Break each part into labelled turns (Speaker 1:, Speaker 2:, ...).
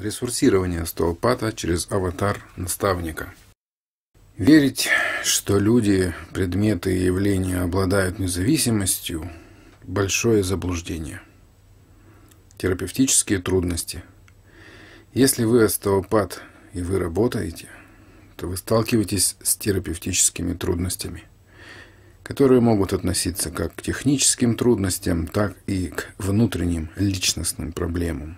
Speaker 1: ресурсирование столпата через аватар наставника. Верить, что люди, предметы и явления обладают независимостью – большое заблуждение. Терапевтические трудности. Если вы остеопат и вы работаете, то вы сталкиваетесь с терапевтическими трудностями, которые могут относиться как к техническим трудностям, так и к внутренним личностным проблемам.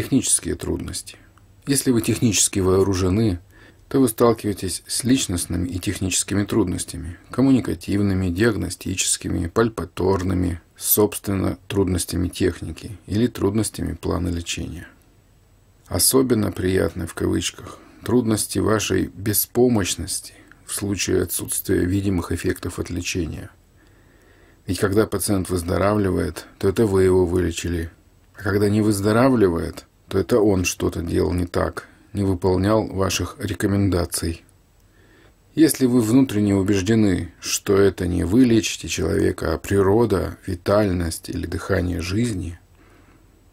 Speaker 1: Технические трудности. Если вы технически вооружены, то вы сталкиваетесь с личностными и техническими трудностями, коммуникативными, диагностическими, пальпаторными, собственно, трудностями техники или трудностями плана лечения. Особенно приятны в кавычках трудности вашей беспомощности в случае отсутствия видимых эффектов от лечения. Ведь когда пациент выздоравливает, то это вы его вылечили. А когда не выздоравливает, то это он что-то делал не так, не выполнял ваших рекомендаций. Если вы внутренне убеждены, что это не вы лечите человека, а природа, витальность или дыхание жизни,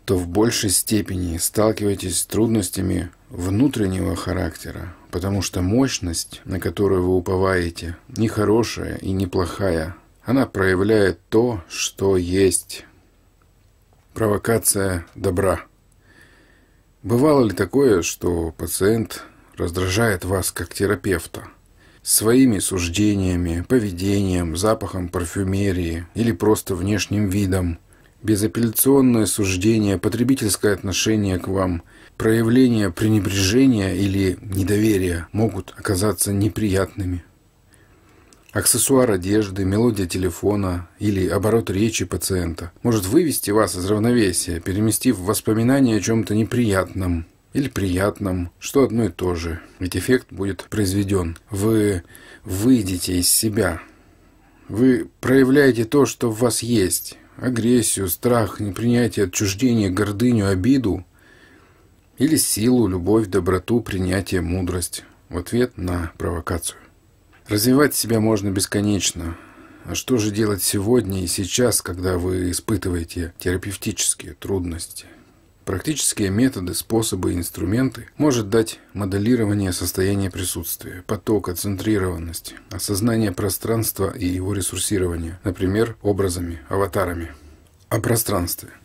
Speaker 1: то в большей степени сталкиваетесь с трудностями внутреннего характера, потому что мощность, на которую вы уповаете, не хорошая и не плохая. Она проявляет то, что есть. Провокация добра. Бывало ли такое, что пациент раздражает вас как терапевта? Своими суждениями, поведением, запахом парфюмерии или просто внешним видом – безапелляционное суждение, потребительское отношение к вам, проявление пренебрежения или недоверия могут оказаться неприятными. Аксессуар одежды, мелодия телефона или оборот речи пациента может вывести вас из равновесия, переместив воспоминания о чем-то неприятном или приятном, что одно и то же, ведь эффект будет произведен. Вы выйдете из себя. Вы проявляете то, что в вас есть. Агрессию, страх, непринятие, отчуждение, гордыню, обиду. Или силу, любовь, доброту, принятие, мудрость. В ответ на провокацию. Развивать себя можно бесконечно. А что же делать сегодня и сейчас, когда вы испытываете терапевтические трудности? Практические методы, способы и инструменты может дать моделирование состояния присутствия, потока, центрированности, осознание пространства и его ресурсирование, например, образами, аватарами. О пространстве –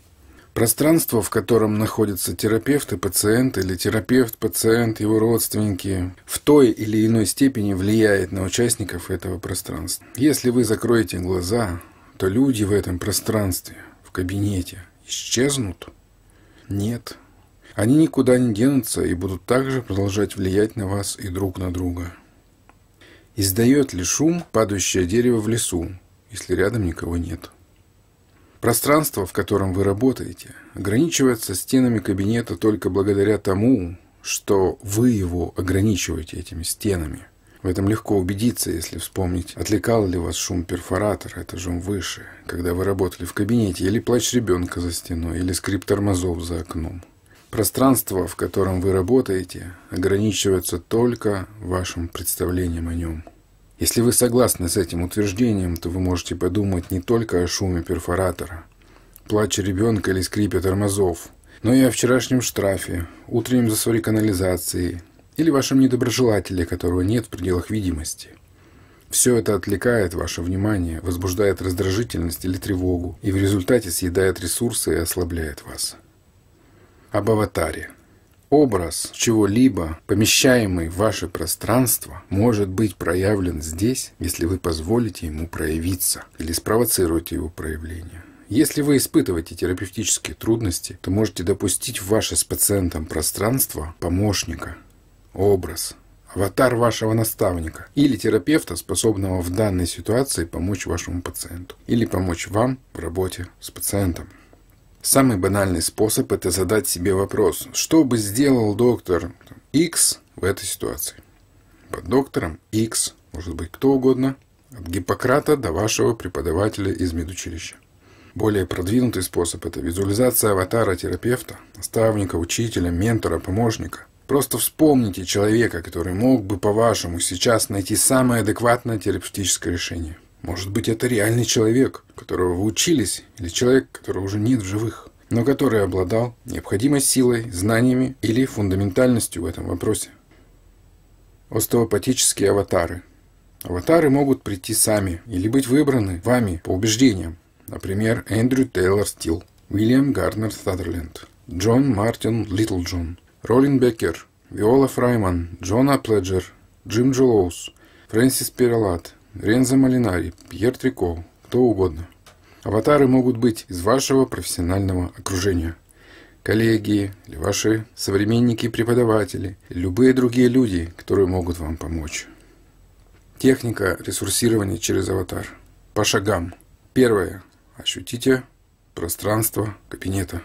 Speaker 1: Пространство, в котором находятся терапевт и пациент, или терапевт, пациент, его родственники, в той или иной степени влияет на участников этого пространства. Если вы закроете глаза, то люди в этом пространстве, в кабинете, исчезнут? Нет. Они никуда не денутся и будут также продолжать влиять на вас и друг на друга. Издает ли шум падающее дерево в лесу, если рядом никого нет? Пространство, в котором вы работаете, ограничивается стенами кабинета только благодаря тому, что вы его ограничиваете этими стенами. В этом легко убедиться, если вспомнить, отвлекал ли вас шум перфоратора этажом выше, когда вы работали в кабинете, или плач ребенка за стеной, или скрип тормозов за окном. Пространство, в котором вы работаете, ограничивается только вашим представлением о нем – если вы согласны с этим утверждением, то вы можете подумать не только о шуме перфоратора, плаче ребенка или скрипе тормозов, но и о вчерашнем штрафе, утреннем засоре канализации или вашем недоброжелателе, которого нет в пределах видимости. Все это отвлекает ваше внимание, возбуждает раздражительность или тревогу и в результате съедает ресурсы и ослабляет вас. Об аватаре – Образ чего-либо, помещаемый в ваше пространство, может быть проявлен здесь, если вы позволите ему проявиться или спровоцируете его проявление. Если вы испытываете терапевтические трудности, то можете допустить в ваше с пациентом пространство помощника, образ, аватар вашего наставника или терапевта, способного в данной ситуации помочь вашему пациенту или помочь вам в работе с пациентом. Самый банальный способ – это задать себе вопрос, что бы сделал доктор X в этой ситуации. Под доктором X может быть кто угодно, от Гиппократа до вашего преподавателя из медучилища. Более продвинутый способ – это визуализация аватара терапевта, наставника, учителя, ментора, помощника. Просто вспомните человека, который мог бы, по-вашему, сейчас найти самое адекватное терапевтическое решение – может быть, это реальный человек, которого вы учились, или человек, которого уже нет в живых, но который обладал необходимой силой, знаниями или фундаментальностью в этом вопросе. Остеопатические аватары. Аватары могут прийти сами или быть выбраны вами по убеждениям. Например, Эндрю Тейлор Стил, Уильям Гарнер Садерленд, Джон Мартин Литлджон, Ролин Беккер, Виола Фрайман, Джона Пледжер, Джим Джолоус, Фрэнсис Перелат, Ренза Малинари, Пьер Трико, кто угодно. Аватары могут быть из вашего профессионального окружения. Коллеги или ваши современники и преподаватели, или любые другие люди, которые могут вам помочь. Техника ресурсирования через аватар. По шагам. Первое. Ощутите пространство кабинета.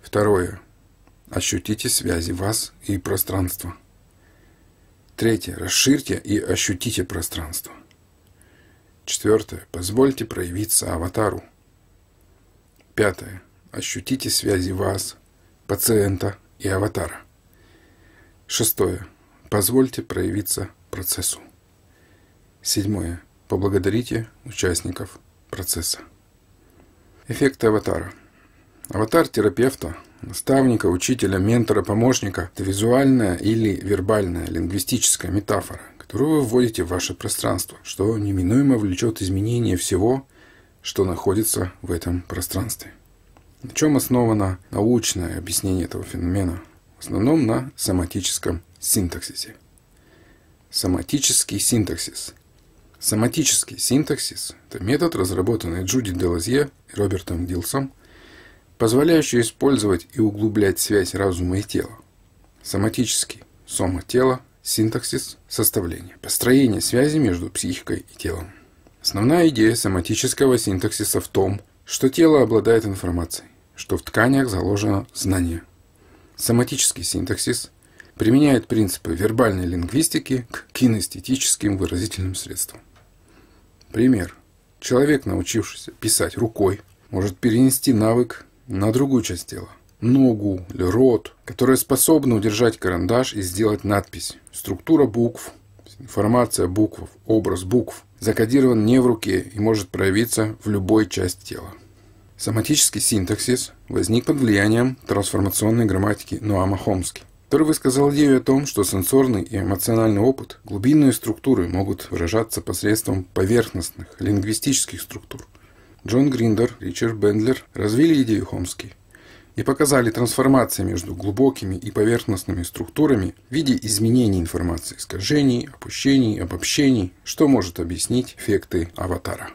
Speaker 1: Второе. Ощутите связи вас и пространства. Третье. Расширьте и ощутите пространство. Четвертое. Позвольте проявиться аватару. Пятое. Ощутите связи вас, пациента и аватара. Шестое. Позвольте проявиться процессу. Седьмое. Поблагодарите участников процесса. Эффекты аватара. Аватар терапевта наставника, учителя, ментора, помощника – это визуальная или вербальная лингвистическая метафора, которую вы вводите в ваше пространство, что неминуемо влечет изменение всего, что находится в этом пространстве. На чем основано научное объяснение этого феномена? В основном на соматическом синтаксисе. Соматический синтаксис. Соматический синтаксис – это метод, разработанный Джуди Делазье и Робертом Дилсом – позволяющую использовать и углублять связь разума и тела. Соматический – сома тела, синтаксис – составление, построение связи между психикой и телом. Основная идея соматического синтаксиса в том, что тело обладает информацией, что в тканях заложено знание. Соматический синтаксис применяет принципы вербальной лингвистики к кинестетическим выразительным средствам. Пример. Человек, научившийся писать рукой, может перенести навык на другую часть тела ногу или рот, которая способна удержать карандаш и сделать надпись. Структура букв, информация букв, образ букв закодирован не в руке и может проявиться в любой части тела. Соматический синтаксис возник под влиянием трансформационной грамматики Ноама Хомски, который высказал идею о том, что сенсорный и эмоциональный опыт, глубинные структуры могут выражаться посредством поверхностных лингвистических структур – Джон Гриндер, Ричард Бендлер развили идею Хомски и показали трансформации между глубокими и поверхностными структурами в виде изменений информации, искажений, опущений, обобщений, что может объяснить эффекты аватара.